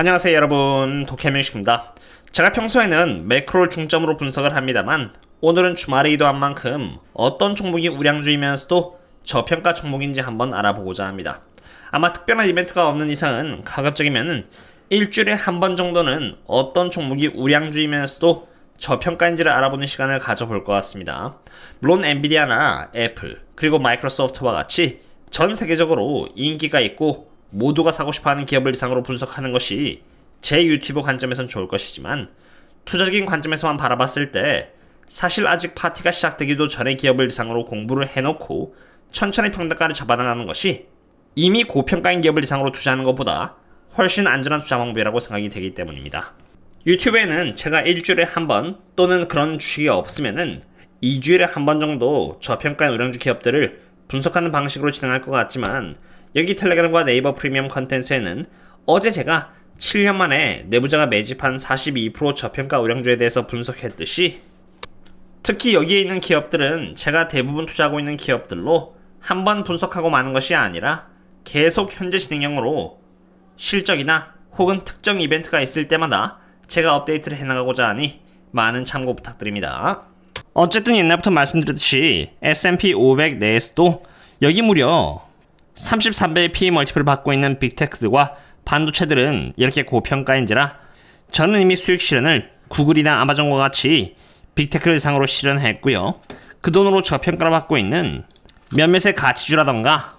안녕하세요 여러분 도케뮤식입니다 제가 평소에는 매크로를 중점으로 분석을 합니다만 오늘은 주말이기도 한 만큼 어떤 종목이 우량주이면서도 저평가 종목인지 한번 알아보고자 합니다 아마 특별한 이벤트가 없는 이상은 가급적이면 일주일에 한 번 정도는 어떤 종목이 우량주이면서도 저평가인지를 알아보는 시간을 가져볼 것 같습니다 물론 엔비디아나 애플 그리고 마이크로소프트와 같이 전 세계적으로 인기가 있고 모두가 사고 싶어하는 기업을 이상으로 분석하는 것이 제 유튜브 관점에선 좋을 것이지만 투자적인 관점에서만 바라봤을 때 사실 아직 파티가 시작되기도 전에 기업을 이상으로 공부를 해놓고 천천히 평가를 잡아나가는 것이 이미 고평가인 기업을 이상으로 투자하는 것보다 훨씬 안전한 투자 방법이라고 생각이 되기 때문입니다. 유튜브에는 제가 일주일에 한 번 또는 그런 주식이 없으면은 2주일에 한 번 정도 저평가인 우량주 기업들을 분석하는 방식으로 진행할 것 같지만 여기 텔레그램과 네이버 프리미엄 컨텐츠에는 어제 제가 7년 만에 내부자가 매집한 42% 저평가 우량주에 대해서 분석했듯이 특히 여기에 있는 기업들은 제가 대부분 투자하고 있는 기업들로 한번 분석하고 마는 것이 아니라 계속 현재 진행형으로 실적이나 혹은 특정 이벤트가 있을 때마다 제가 업데이트를 해나가고자 하니 많은 참고 부탁드립니다. 어쨌든 옛날부터 말씀드렸듯이 S&P 500 내에서도 여기 무려 33배의 PE 멀티플을 받고 있는 빅테크들과 반도체들은 이렇게 고평가인지라 저는 이미 수익 실현을 구글이나 아마존과 같이 빅테크를 상으로 실현했고요. 그 돈으로 저평가를 받고 있는 몇몇의 가치주라던가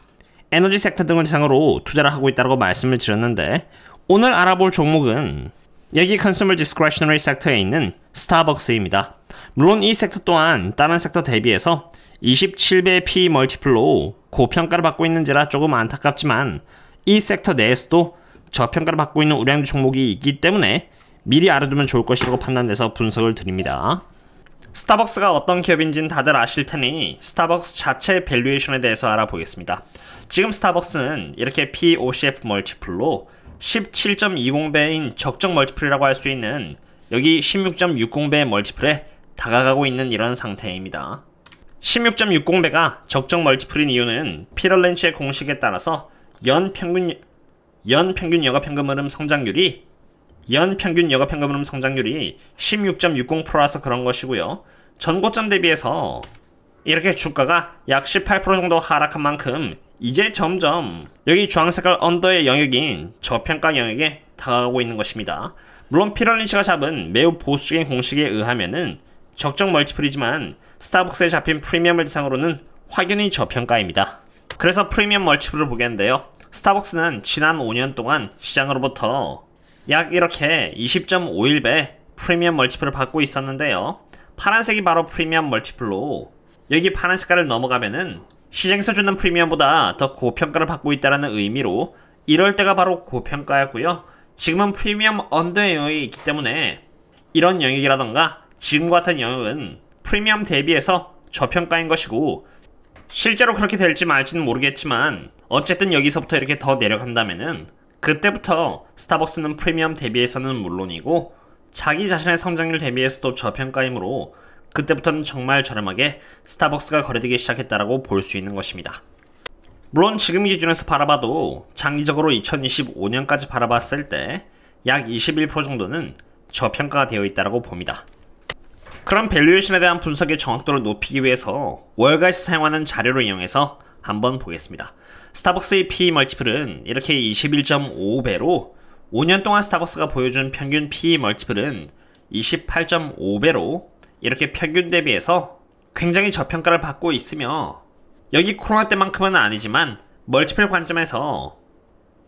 에너지 섹터 등을 대상으로 투자를 하고 있다고 말씀을 드렸는데 오늘 알아볼 종목은 여기 컨슈머 디스크레셔너리 섹터에 있는 스타벅스입니다. 물론 이 섹터 또한 다른 섹터 대비해서 27배 P 멀티플로 고평가를 받고 있는지라 조금 안타깝지만 이 섹터 내에서도 저평가를 받고 있는 우량주 종목이 있기 때문에 미리 알아두면 좋을 것이라고 판단돼서 분석을 드립니다. 스타벅스가 어떤 기업인지는 다들 아실 테니 스타벅스 자체 밸류에이션에 대해서 알아보겠습니다. 지금 스타벅스는 이렇게 POCF 멀티플로 17.20배인 적정 멀티플이라고 할 수 있는 여기 16.60배의 멀티플에 다가가고 있는 이런 상태입니다. 16.60배가 적정 멀티플인 이유는 피럴렌치의 공식에 따라서 연평균 연평균 여가평균 흐름 성장률이 연평균 여가평균 흐름 성장률이 16.60%라서 그런 것이고요. 전고점 대비해서 이렇게 주가가 약 18% 정도 하락한 만큼 이제 점점 여기 주황색깔 언더의 영역인 저평가 영역에 다가가고 있는 것입니다. 물론 피럴린치가 잡은 매우 보수적인 공식에 의하면은 적정 멀티플이지만 스타벅스에 잡힌 프리미엄을 대상으로는 확연히 저평가입니다. 그래서 프리미엄 멀티플을 보겠는데요. 스타벅스는 지난 5년 동안 시장으로부터 약 이렇게 20.51배 프리미엄 멀티플을 받고 있었는데요. 파란색이 바로 프리미엄 멀티플로 여기 파란 색깔을 넘어가면은 시장에서 주는 프리미엄보다 더 고평가를 받고 있다는 의미로 이럴 때가 바로 고평가였고요. 지금은 프리미엄 언더 영역이 있기 때문에 이런 영역이라던가 지금과 같은 영역은 프리미엄 대비해서 저평가인 것이고 실제로 그렇게 될지 말지는 모르겠지만 어쨌든 여기서부터 이렇게 더 내려간다면은 그때부터 스타벅스는 프리미엄 대비해서는 물론이고 자기 자신의 성장률 대비해서도 저평가이므로 그때부터는 정말 저렴하게 스타벅스가 거래되기 시작했다라고 볼 수 있는 것입니다. 물론 지금 기준에서 바라봐도 장기적으로 2025년까지 바라봤을 때 약 21% 정도는 저평가가 되어 있다고 라 봅니다. 그런 밸류에이션에 대한 분석의 정확도를 높이기 위해서 월가에서 사용하는 자료를 이용해서 한번 보겠습니다. 스타벅스의 PE 멀티플은 이렇게 21.5배로 5년 동안 스타벅스가 보여준 평균 PE 멀티플은 28.5배로 이렇게 평균 대비해서 굉장히 저평가를 받고 있으며 여기 코로나 때만큼은 아니지만 멀티플 관점에서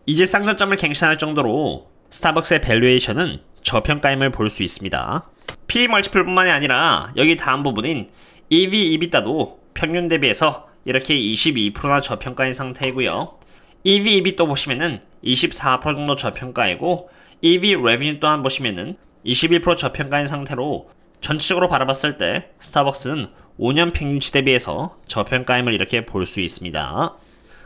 이제 쌍전점을 갱신할 정도로 스타벅스의 밸류에이션은 저평가임을 볼 수 있습니다. P 멀티플뿐만이 아니라 여기 다음 부분인 EV, EBITDA도 평균 대비해서 이렇게 22%나 저평가인 상태이고요. EV, EBITDA 보시면은 24% 정도 저평가이고 EV Revenue 또한 보시면은 21% 저평가인 상태로 전체적으로 바라봤을 때 스타벅스는 5년 평균치 대비해서 저평가임을 이렇게 볼 수 있습니다.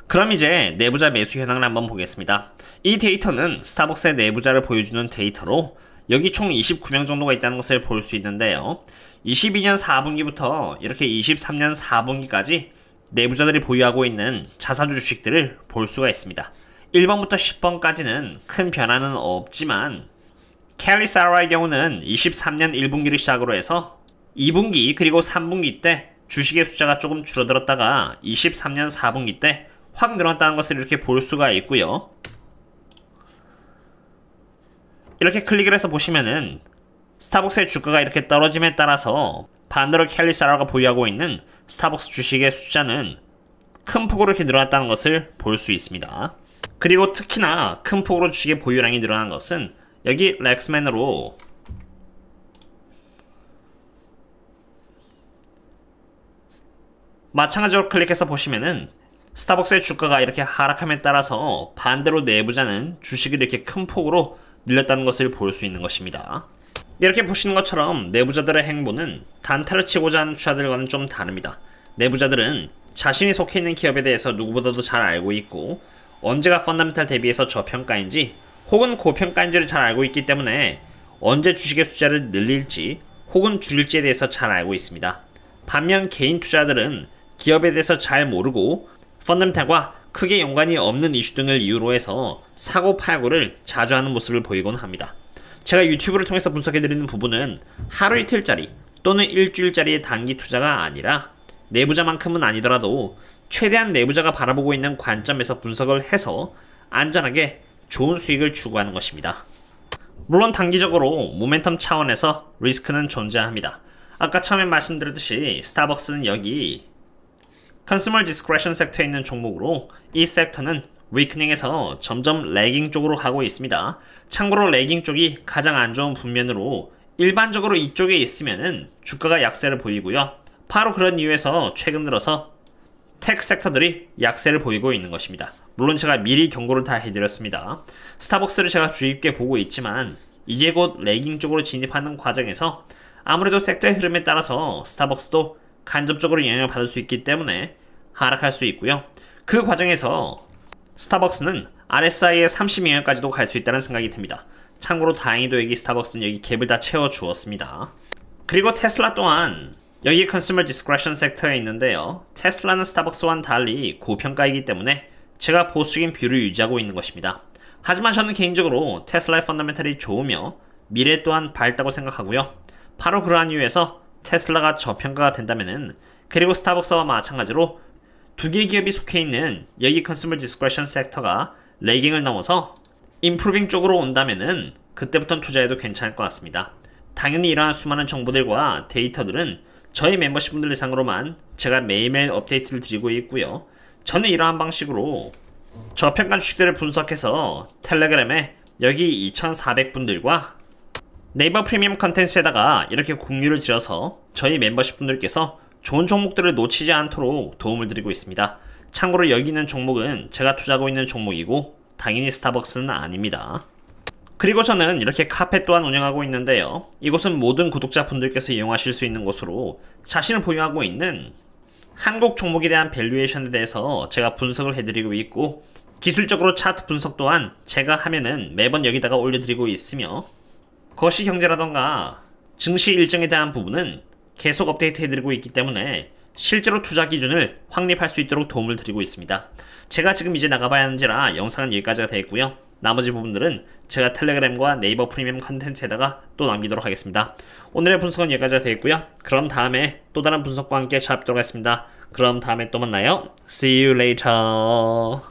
그럼 이제 내부자 매수 현황을 한번 보겠습니다. 이 데이터는 스타벅스의 내부자를 보여주는 데이터로 여기 총 29명 정도가 있다는 것을 볼 수 있는데요. 22년 4분기부터 이렇게 23년 4분기까지 내부자들이 보유하고 있는 자사주 주식들을 볼 수가 있습니다. 1번부터 10번까지는 큰 변화는 없지만 캘리사라의 경우는 23년 1분기를 시작으로 해서 2분기 그리고 3분기 때 주식의 숫자가 조금 줄어들었다가 23년 4분기 때 확늘었다는 것을 이렇게 볼 수가 있고요. 이렇게 클릭을 해서 보시면은 스타벅스의 주가가 이렇게 떨어짐에 따라서 반대로 캘리 사라가 보유하고 있는 스타벅스 주식의 숫자는 큰 폭으로 이렇게 늘어났다는 것을 볼 수 있습니다. 그리고 특히나 큰 폭으로 주식의 보유량이 늘어난 것은 여기 렉스맨으로 마찬가지로 클릭해서 보시면은 스타벅스의 주가가 이렇게 하락함에 따라서 반대로 내부자는 주식을 이렇게 큰 폭으로 늘렸다는 것을 볼 수 있는 것입니다. 이렇게 보시는 것처럼 내부자들의 행보는 단타를 치고자 하는 투자들과는 좀 다릅니다. 내부자들은 자신이 속해 있는 기업에 대해서 누구보다도 잘 알고 있고 언제가 펀더멘탈 대비해서 저평가인지 혹은 고평가인지를 잘 알고 있기 때문에 언제 주식의 숫자를 늘릴지 혹은 줄일지에 대해서 잘 알고 있습니다. 반면 개인 투자들은 기업에 대해서 잘 모르고 펀더멘탈과 크게 연관이 없는 이슈 등을 이유로 해서 사고팔고를 자주 하는 모습을 보이곤 합니다. 제가 유튜브를 통해서 분석해드리는 부분은 하루 이틀짜리 또는 일주일짜리의 단기 투자가 아니라 내부자만큼은 아니더라도 최대한 내부자가 바라보고 있는 관점에서 분석을 해서 안전하게 좋은 수익을 추구하는 것입니다. 물론 단기적으로 모멘텀 차원에서 리스크는 존재합니다. 아까 처음에 말씀드렸듯이 스타벅스는 여기 컨스머 디스크레션 섹터에 있는 종목으로 이 섹터는 위크닝에서 점점 레깅 쪽으로 가고 있습니다. 참고로 레깅 쪽이 가장 안 좋은 분면으로 일반적으로 이쪽에 있으면 주가가 약세를 보이고요. 바로 그런 이유에서 최근 들어서 테 섹터들이 약세를 보이고 있는 것입니다. 물론 제가 미리 경고를 다 해드렸습니다. 스타벅스를 제가 주의 깊게 보고 있지만 이제 곧 레깅 쪽으로 진입하는 과정에서 아무래도 섹터의 흐름에 따라서 스타벅스도 간접적으로 영향을 받을 수 있기 때문에 하락할 수 있고요. 그 과정에서 스타벅스는 RSI의 30영역까지도 갈 수 있다는 생각이 듭니다. 참고로 다행히도 여기 스타벅스는 여기 갭을 다 채워주었습니다. 그리고 테슬라 또한 여기 컨슈머 디스크레션 섹터에 있는데요. 테슬라는 스타벅스와는 달리 고평가이기 때문에 제가 보수적인 뷰를 유지하고 있는 것입니다. 하지만 저는 개인적으로 테슬라의 펀더멘탈이 좋으며 미래 또한 밝다고 생각하고요. 바로 그러한 이유에서 테슬라가 저평가가 된다면은 그리고 스타벅스와 마찬가지로 두 개의 기업이 속해 있는 여기 컨슈머 디스크레션 섹터가 레깅을 넘어서 인프루빙 쪽으로 온다면은 그때부터 는 투자해도 괜찮을 것 같습니다. 당연히 이러한 수많은 정보들과 데이터들은 저희 멤버십분들 이상으로만 제가 매일매일 업데이트를 드리고 있고요. 저는 이러한 방식으로 저평가 주식들을 분석해서 텔레그램에 여기 2,400분들과 네이버 프리미엄 컨텐츠에다가 이렇게 공유를 드려서 저희 멤버십 분들께서 좋은 종목들을 놓치지 않도록 도움을 드리고 있습니다. 참고로 여기 있는 종목은 제가 투자하고 있는 종목이고 당연히 스타벅스는 아닙니다. 그리고 저는 이렇게 카페 또한 운영하고 있는데요. 이곳은 모든 구독자분들께서 이용하실 수 있는 곳으로 자신을 보유하고 있는 한국 종목에 대한 밸류에이션에 대해서 제가 분석을 해드리고 있고 기술적으로 차트 분석 또한 제가 하면은 매번 여기다가 올려드리고 있으며 거시 경제라던가 증시 일정에 대한 부분은 계속 업데이트해드리고 있기 때문에 실제로 투자 기준을 확립할 수 있도록 도움을 드리고 있습니다. 제가 지금 이제 나가봐야 하는지라 영상은 여기까지가 되겠고요. 나머지 부분들은 제가 텔레그램과 네이버 프리미엄 컨텐츠에다가 또 남기도록 하겠습니다. 오늘의 분석은 여기까지가 되겠고요. 그럼 다음에 또 다른 분석과 함께 찾아뵙도록 하겠습니다. 그럼 다음에 또 만나요. See you later.